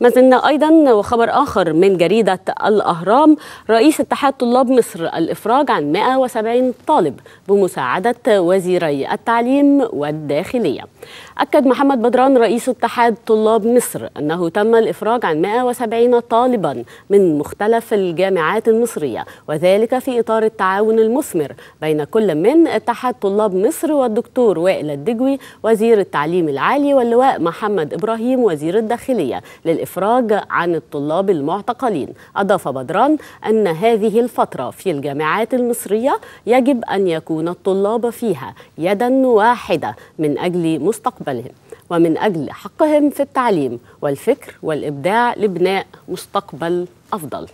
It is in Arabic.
ما زلنا أيضا وخبر آخر من جريدة الأهرام رئيس اتحاد طلاب مصر الإفراج عن 170 طالب بمساعدة وزيري التعليم والداخلية أكد محمد بدران رئيس اتحاد طلاب مصر أنه تم الإفراج عن 170 طالبا من مختلف الجامعات المصرية وذلك في إطار التعاون المثمر بين كل من اتحاد طلاب مصر والدكتور وائل الدجوي وزير التعليم العالي واللواء محمد إبراهيم وزير الداخلية للإفراج الإفراج عن الطلاب المعتقلين أضاف بدران أن هذه الفترة في الجامعات المصرية يجب أن يكون الطلاب فيها يدا واحدة من أجل مستقبلهم ومن أجل حقهم في التعليم والفكر والإبداع لبناء مستقبل أفضل